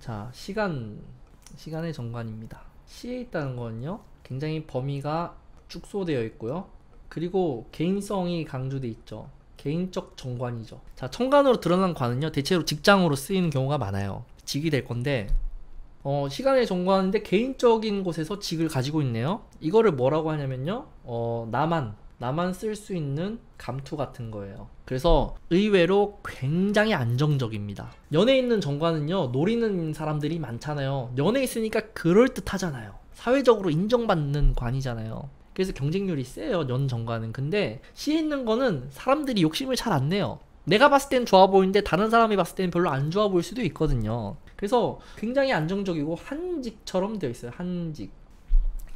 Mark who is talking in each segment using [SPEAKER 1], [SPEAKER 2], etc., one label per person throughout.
[SPEAKER 1] 자, 시간, 시간의 정관입니다. 시에 있다는 건요, 굉장히 범위가 축소되어 있고요. 그리고 개인성이 강조돼 있죠. 개인적 정관이죠. 자, 청관으로 드러난 관은요, 대체로 직장으로 쓰이는 경우가 많아요. 직이 될 건데, 어, 시간의 정관인데 개인적인 곳에서 직을 가지고 있네요. 이거를 뭐라고 하냐면요, 어, 나만, 나만 쓸 수 있는 감투 같은 거예요. 그래서 의외로 굉장히 안정적입니다. 연애 있는 정관은요, 노리는 사람들이 많잖아요. 연애 있으니까 그럴듯하잖아요. 사회적으로 인정받는 관이잖아요. 그래서 경쟁률이 세요, 연 정관은. 근데 시에 있는 거는 사람들이 욕심을 잘 안 내요. 내가 봤을 땐 좋아 보이는데 다른 사람이 봤을 땐 별로 안 좋아 보일 수도 있거든요. 그래서 굉장히 안정적이고 한직처럼 되어 있어요. 한직.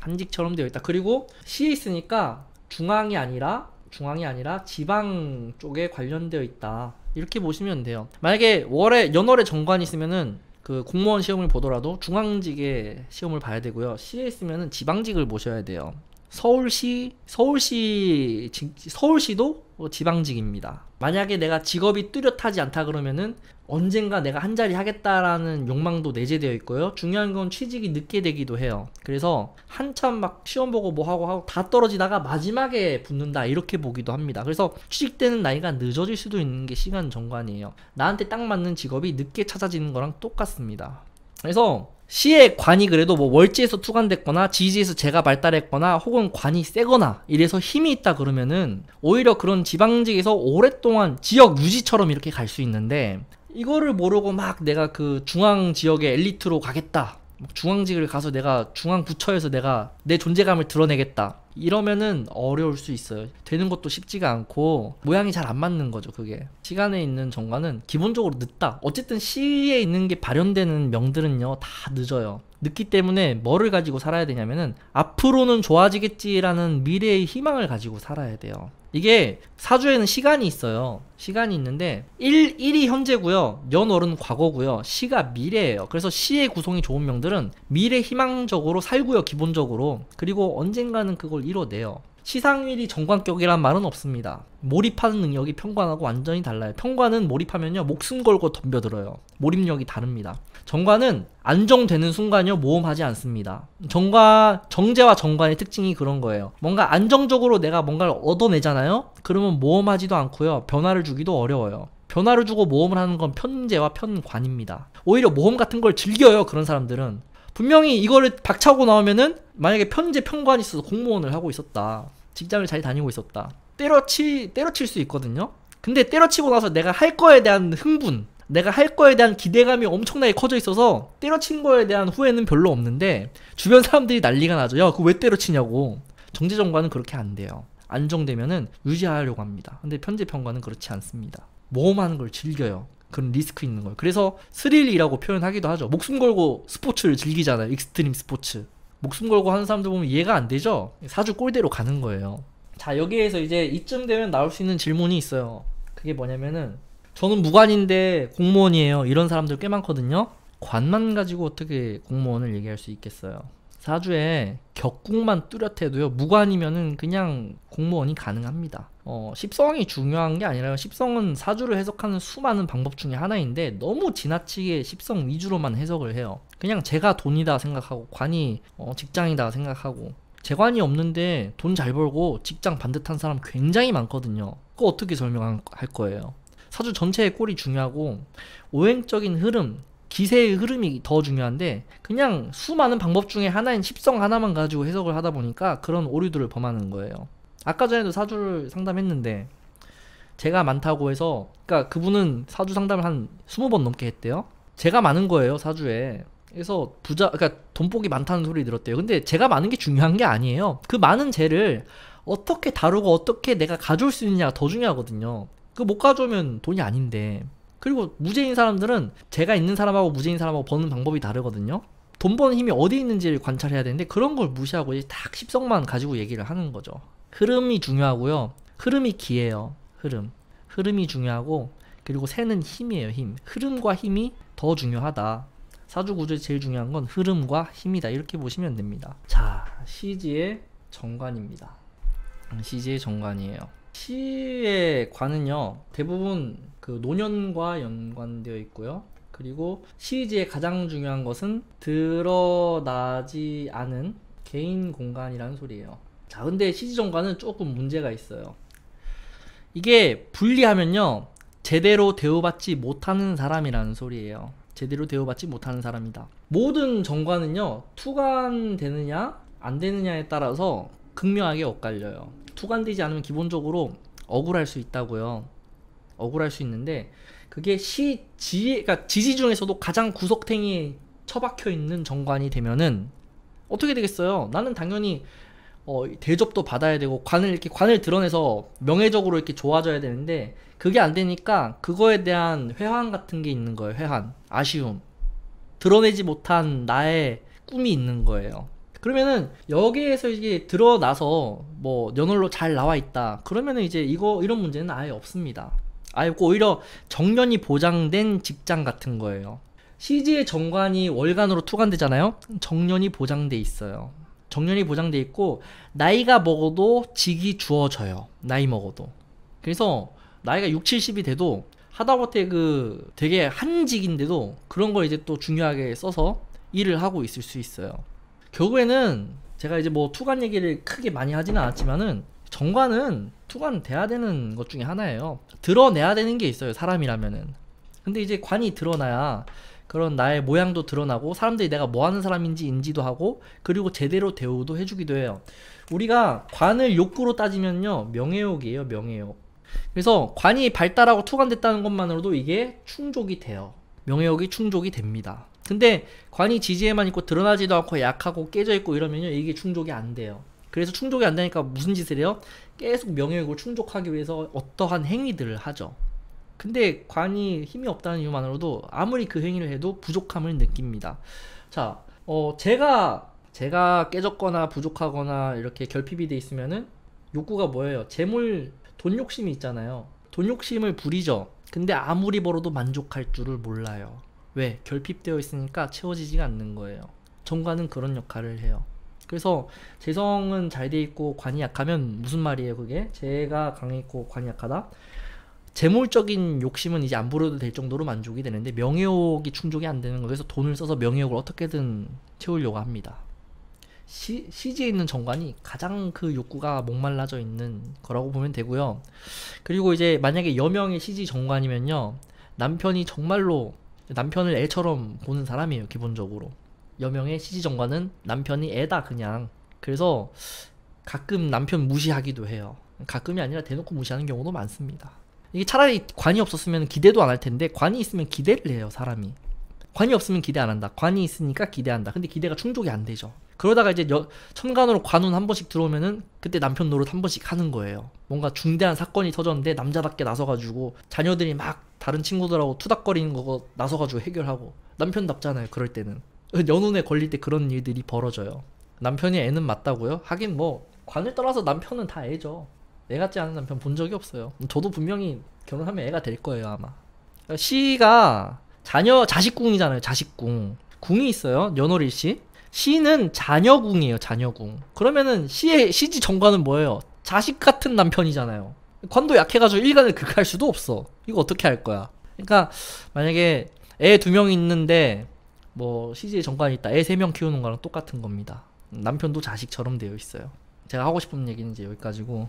[SPEAKER 1] 한직처럼 되어 있다. 그리고 시에 있으니까 중앙이 아니라 중앙이 아니라 지방 쪽에 관련되어 있다. 이렇게 보시면 돼요. 만약에 월에 연월에 정관이 있으면은 그 공무원 시험을 보더라도 중앙직의 시험을 봐야 되고요. 시에 있으면은 지방직을 보셔야 돼요. 서울시 서울시 서울시도 지방직입니다. 만약에 내가 직업이 뚜렷하지 않다 그러면은 언젠가 내가 한 자리 하겠다라는 욕망도 내재되어 있고요. 중요한 건 취직이 늦게 되기도 해요. 그래서 한참 막 시험 보고 뭐 하고 하고 다 떨어지다가 마지막에 붙는다 이렇게 보기도 합니다. 그래서 취직되는 나이가 늦어질 수도 있는 게 시간 정관이에요. 나한테 딱 맞는 직업이 늦게 찾아지는 거랑 똑같습니다. 그래서 시의 관이 그래도 뭐 월지에서 투관됐거나 지지에서 제가 발달했거나 혹은 관이 세거나 이래서 힘이 있다 그러면은 오히려 그런 지방직에서 오랫동안 지역 유지처럼 이렇게 갈 수 있는데 이거를 모르고 막 내가 그 중앙 지역의 엘리트로 가겠다 중앙직을 가서 내가 중앙 부처에서 내가 내 존재감을 드러내겠다 이러면은 어려울 수 있어요. 되는 것도 쉽지가 않고 모양이 잘 안 맞는 거죠, 그게. 시간에 있는 정관은 기본적으로 늦다. 어쨌든 시에 위 있는 게 발현되는 명들은요, 다 늦어요. 늦기 때문에 뭐를 가지고 살아야 되냐면은 앞으로는 좋아지겠지라는 미래의 희망을 가지고 살아야 돼요. 이게 사주에는 시간이 있어요. 시간이 있는데 1, 1이 현재고요. 연월은 과거고요. 시가 미래예요. 그래서 시의 구성이 좋은 명들은 미래 희망적으로 살고요. 기본적으로. 그리고 언젠가는 그걸 이뤄내요. 시상일이 정관격이란 말은 없습니다. 몰입하는 능력이 평관하고 완전히 달라요. 평관은 몰입하면요 목숨 걸고 덤벼들어요. 몰입력이 다릅니다. 정관은 안정되는 순간요 모험하지 않습니다. 정과 정제와 정관의 특징이 그런 거예요. 뭔가 안정적으로 내가 뭔가를 얻어내잖아요. 그러면 모험하지도 않고요 변화를 주기도 어려워요. 변화를 주고 모험을 하는 건 편제와 편관입니다. 오히려 모험 같은 걸 즐겨요 그런 사람들은 분명히 이거를 박차고 나오면은 만약에 편제 편관이 있어서 공무원을 하고 있었다. 직장을 잘 다니고 있었다. 때려치 때려칠 수 있거든요. 근데 때려치고 나서 내가 할 거에 대한 흥분, 내가 할 거에 대한 기대감이 엄청나게 커져 있어서 때려친 거에 대한 후회는 별로 없는데 주변 사람들이 난리가 나죠. 야, 그 왜 때려치냐고. 정제정관은 그렇게 안 돼요. 안정되면은 유지하려고 합니다. 근데 편제평관은 그렇지 않습니다. 모험하는 걸 즐겨요. 그런 리스크 있는 걸. 그래서 스릴이라고 표현하기도 하죠. 목숨 걸고 스포츠를 즐기잖아요. 익스트림 스포츠. 목숨 걸고 하는 사람들 보면 이해가 안 되죠? 사주 꼴대로 가는 거예요. 자, 여기에서 이제 이쯤 되면 나올 수 있는 질문이 있어요. 그게 뭐냐면은, 저는 무관인데 공무원이에요. 이런 사람들 꽤 많거든요. 관만 가지고 어떻게 공무원을 얘기할 수 있겠어요? 사주에 격국만 뚜렷해도요 무관이면은 그냥 공무원이 가능합니다. 어, 십성이 중요한 게 아니라 십성은 사주를 해석하는 수많은 방법 중에 하나인데 너무 지나치게 십성 위주로만 해석을 해요. 그냥 제가 돈이다 생각하고 관이 어, 직장이다 생각하고 재관이 없는데 돈 잘 벌고 직장 반듯한 사람 굉장히 많거든요. 그거 어떻게 설명할 거예요? 사주 전체의 꼴이 중요하고 오행적인 흐름, 기세의 흐름이 더 중요한데 그냥 수많은 방법 중에 하나인 십성 하나만 가지고 해석을 하다 보니까 그런 오류들을 범하는 거예요. 아까 전에도 사주를 상담했는데 제가 많다고 해서 그러니까 그분은 사주 상담을 한 20번 넘게 했대요. 제가 많은 거예요, 사주에. 그래서 부자 그러니까 돈복이 많다는 소리 들었대요. 근데 제가 많은 게 중요한 게 아니에요. 그 많은 재를 어떻게 다루고 어떻게 내가 가져올 수 있느냐가 더 중요하거든요. 그 못 가져오면 돈이 아닌데 그리고 무죄인 사람들은 제가 있는 사람하고 무죄인 사람하고 버는 방법이 다르거든요. 돈 버는 힘이 어디 있는지를 관찰해야 되는데 그런 걸 무시하고 이제 딱 십성만 가지고 얘기를 하는 거죠. 흐름이 중요하고요. 흐름이 기예요. 흐름. 흐름이 중요하고 그리고 새는 힘이에요. 힘. 흐름과 힘이 더 중요하다. 사주 구조에 제일 중요한 건 흐름과 힘이다. 이렇게 보시면 됩니다. 자, 시지의 정관입니다. 음, 시지의 정관이에요. 시에 관은요 대부분 그 노년과 연관되어 있고요 그리고 시의지의 가장 중요한 것은 드러나지 않은 개인 공간이라는 소리예요 자 근데 시지정관은 조금 문제가 있어요 이게 분리하면요 제대로 대우받지 못하는 사람이라는 소리예요 제대로 대우받지 못하는 사람이다 모든 정관은요 투관되느냐 안 되느냐에 따라서 극명하게 엇갈려요. 투관되지 않으면 기본적으로 억울할 수 있다고요. 억울할 수 있는데 그게 시 지, 그러니까 지지 중에서도 가장 구석탱이 처박혀 있는 정관이 되면은 어떻게 되겠어요? 나는 당연히 어, 대접도 받아야 되고 관을 이렇게 관을 드러내서 명예적으로 이렇게 좋아져야 되는데 그게 안 되니까 그거에 대한 회환 같은 게 있는 거예요. 회환 아쉬움 드러내지 못한 나의 꿈이 있는 거예요. 그러면은 여기에서 이게 드러나서 뭐 연월로 잘 나와 있다. 그러면은 이제 이거 이런 문제는 아예 없습니다. 아예 없고 오히려 정년이 보장된 직장 같은 거예요. CG의 정관이 월간으로 투관되잖아요. 정년이 보장돼 있어요. 정년이 보장돼 있고 나이가 먹어도 직이 주어져요. 나이 먹어도. 그래서 나이가 6, 70이 돼도 하다못해 그 되게 한직인데도 그런 걸 이제 또 중요하게 써서 일을 하고 있을 수 있어요. 결국에는 제가 이제 뭐 투관 얘기를 크게 많이 하지는 않았지만은 정관은 투관 돼야 되는 것 중에 하나예요. 드러내야 되는 게 있어요. 사람이라면은. 근데 이제 관이 드러나야 그런 나의 모양도 드러나고 사람들이 내가 뭐 하는 사람인지 인지도 하고 그리고 제대로 대우도 해주기도 해요. 우리가 관을 욕구로 따지면요 명예욕이에요 명예욕. 그래서 관이 발달하고 투관됐다는 것만으로도 이게 충족이 돼요. 명예욕이 충족이 됩니다. 근데 관이 지지에만 있고 드러나지도 않고 약하고 깨져 있고 이러면요 이게 충족이 안 돼요. 그래서 충족이 안 되니까 무슨 짓을 해요? 계속 명예욕을 충족하기 위해서 어떠한 행위들을 하죠. 근데 관이 힘이 없다는 이유만으로도 아무리 그 행위를 해도 부족함을 느낍니다. 자, 어 제가 제가 깨졌거나 부족하거나 이렇게 결핍이 돼 있으면은 욕구가 뭐예요? 재물 돈 욕심이 있잖아요. 돈 욕심을 부리죠. 근데 아무리 벌어도 만족할 줄을 몰라요. 왜? 결핍되어 있으니까 채워지지가 않는 거예요. 정관은 그런 역할을 해요. 그래서 재성은 잘 돼 있고 관이 약하면 무슨 말이에요 그게? 재가 강했고 관이 약하다? 재물적인 욕심은 이제 안 부려도 될 정도로 만족이 되는데 명예욕이 충족이 안 되는 거예요. 그래서 돈을 써서 명예욕을 어떻게든 채우려고 합니다. 시, 시지에 있는 정관이 가장 그 욕구가 목말라져 있는 거라고 보면 되고요. 그리고 이제 만약에 여명의 시지 정관이면요. 남편이 정말로 남편을 애처럼 보는 사람이에요 기본적으로 여명의 시지정관은 남편이 애다 그냥 그래서 가끔 남편 무시하기도 해요 가끔이 아니라 대놓고 무시하는 경우도 많습니다 이게 차라리 관이 없었으면 기대도 안 할 텐데 관이 있으면 기대를 해요 사람이 관이 없으면 기대 안 한다 관이 있으니까 기대한다 근데 기대가 충족이 안 되죠 그러다가 이제 여, 첨간으로 관훈 한 번씩 들어오면은 그때 남편 노릇 한 번씩 하는 거예요 뭔가 중대한 사건이 터졌는데 남자답게 나서가지고 자녀들이 막 다른 친구들하고 투닥거리는 거 나서가지고 해결하고 남편답잖아요 그럴 때는 연혼에 걸릴 때 그런 일들이 벌어져요 남편이 애는 맞다고요? 하긴 뭐 관을 떠나서 남편은 다 애죠 애 같지 않은 남편 본 적이 없어요 저도 분명히 결혼하면 애가 될 거예요 아마 그러니까 시가 자녀 자식궁이잖아요 자식궁 궁이 있어요 연월일 시 시는 자녀궁이에요 자녀궁 그러면은 시의 시지 정관은 뭐예요 자식 같은 남편이잖아요 권도 약해가지고 일간을 극할 수도 없어. 이거 어떻게 할 거야? 그러니까 만약에 애 두명 있는데 뭐 CJ 정관이 있다. 애 세 명 키우는 거랑 똑같은 겁니다. 남편도 자식처럼 되어 있어요. 제가 하고 싶은 얘기는 이제 여기까지고